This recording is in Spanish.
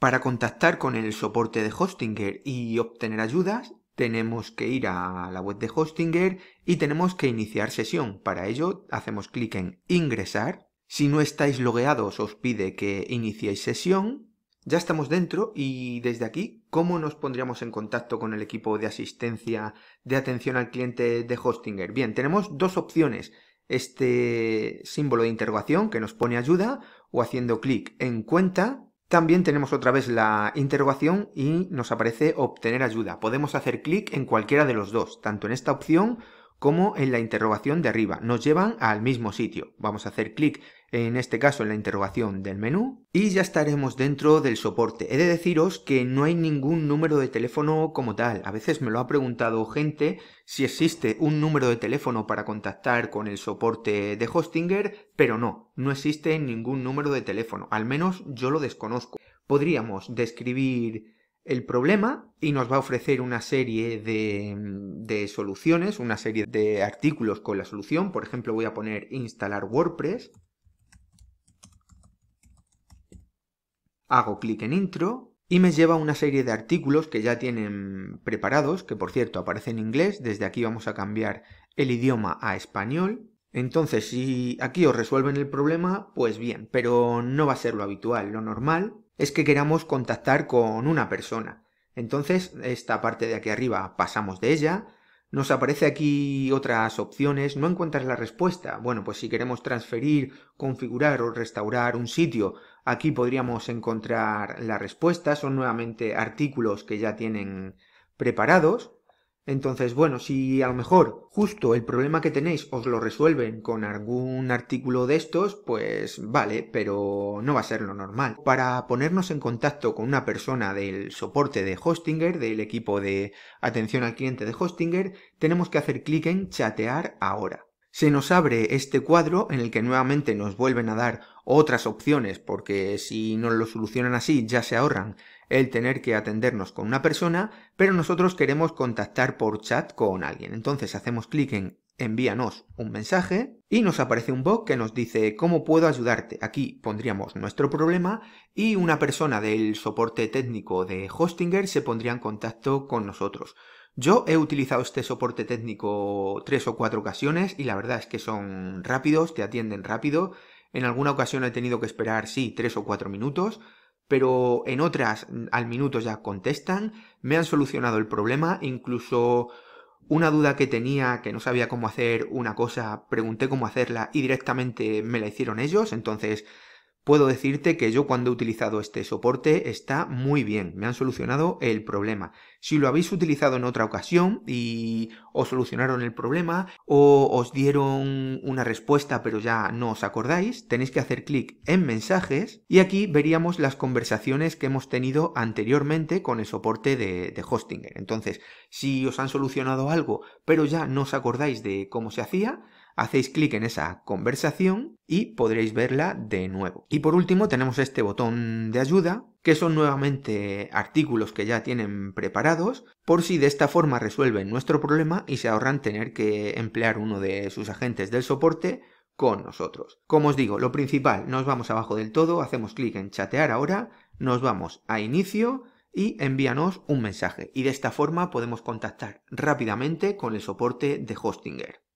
Para contactar con el soporte de Hostinger y obtener ayudas, tenemos que ir a la web de Hostinger y tenemos que iniciar sesión. Para ello hacemos clic en ingresar. Si no estáis logueados os pide que iniciéis sesión. Ya estamos dentro y desde aquí, ¿cómo nos pondríamos en contacto con el equipo de asistencia de atención al cliente de Hostinger? Bien, tenemos dos opciones. Este símbolo de interrogación que nos pone ayuda o haciendo clic en cuenta también tenemos otra vez la interrogación y nos aparece obtener ayuda. Podemos hacer clic en cualquiera de los dos, tanto en esta opción como en la interrogación de arriba. Nos llevan al mismo sitio. Vamos a hacer clic en este caso en la interrogación del menú, y ya estaremos dentro del soporte. He de deciros que no hay ningún número de teléfono como tal. A veces me lo ha preguntado gente si existe un número de teléfono para contactar con el soporte de Hostinger, pero no, no existe ningún número de teléfono. Al menos yo lo desconozco. Podríamos describir el problema y nos va a ofrecer una serie de, de, soluciones, una serie de artículos con la solución. Por ejemplo, voy a poner instalar WordPress hago clic en intro y me lleva a una serie de artículos que ya tienen preparados, que por cierto aparecen en inglés, desde aquí vamos a cambiar el idioma a español. Entonces, si aquí os resuelven el problema, pues bien, pero no va a ser lo habitual, lo normal es que queramos contactar con una persona. Entonces, esta parte de aquí arriba pasamos de ella, nos aparece aquí otras opciones, no encuentras la respuesta. Bueno, pues si queremos transferir, configurar o restaurar un sitio, aquí podríamos encontrar la respuesta. Son nuevamente artículos que ya tienen preparados. Entonces, bueno, si a lo mejor justo el problema que tenéis os lo resuelven con algún artículo de estos, pues vale, pero no va a ser lo normal. Para ponernos en contacto con una persona del soporte de Hostinger, del equipo de atención al cliente de Hostinger, tenemos que hacer clic en chatear ahora. Se nos abre este cuadro en el que nuevamente nos vuelven a dar otras opciones porque si no lo solucionan así ya se ahorran el tener que atendernos con una persona, pero nosotros queremos contactar por chat con alguien. Entonces hacemos clic en envíanos un mensaje y nos aparece un bot que nos dice cómo puedo ayudarte. Aquí pondríamos nuestro problema y una persona del soporte técnico de Hostinger se pondría en contacto con nosotros. Yo he utilizado este soporte técnico tres o cuatro ocasiones y la verdad es que son rápidos, te atienden rápido. En alguna ocasión he tenido que esperar, sí, tres o cuatro minutos pero en otras mm, al minuto ya contestan, me han solucionado el problema, incluso una duda que tenía que no sabía cómo hacer una cosa, pregunté cómo hacerla y directamente me la hicieron ellos, entonces Puedo decirte que yo cuando he utilizado este soporte está muy bien, me han solucionado el problema. Si lo habéis utilizado en otra ocasión y os solucionaron el problema o os dieron una respuesta pero ya no os acordáis, tenéis que hacer clic en mensajes y aquí veríamos las conversaciones que hemos tenido anteriormente con el soporte de, Hostinger. Entonces, si os han solucionado algo pero ya no os acordáis de cómo se hacía, hacéis clic en esa conversación y podréis verla de nuevo. Y por último tenemos este botón de ayuda, que son nuevamente artículos que ya tienen preparados, por si de esta forma resuelven nuestro problema y se ahorran tener que emplear uno de sus agentes del soporte con nosotros. Como os digo, lo principal, nos vamos abajo del todo, hacemos clic en chatear ahora, nos vamos a inicio, y envíanos un mensaje. Y de esta forma podemos contactar rápidamente con el soporte de Hostinger.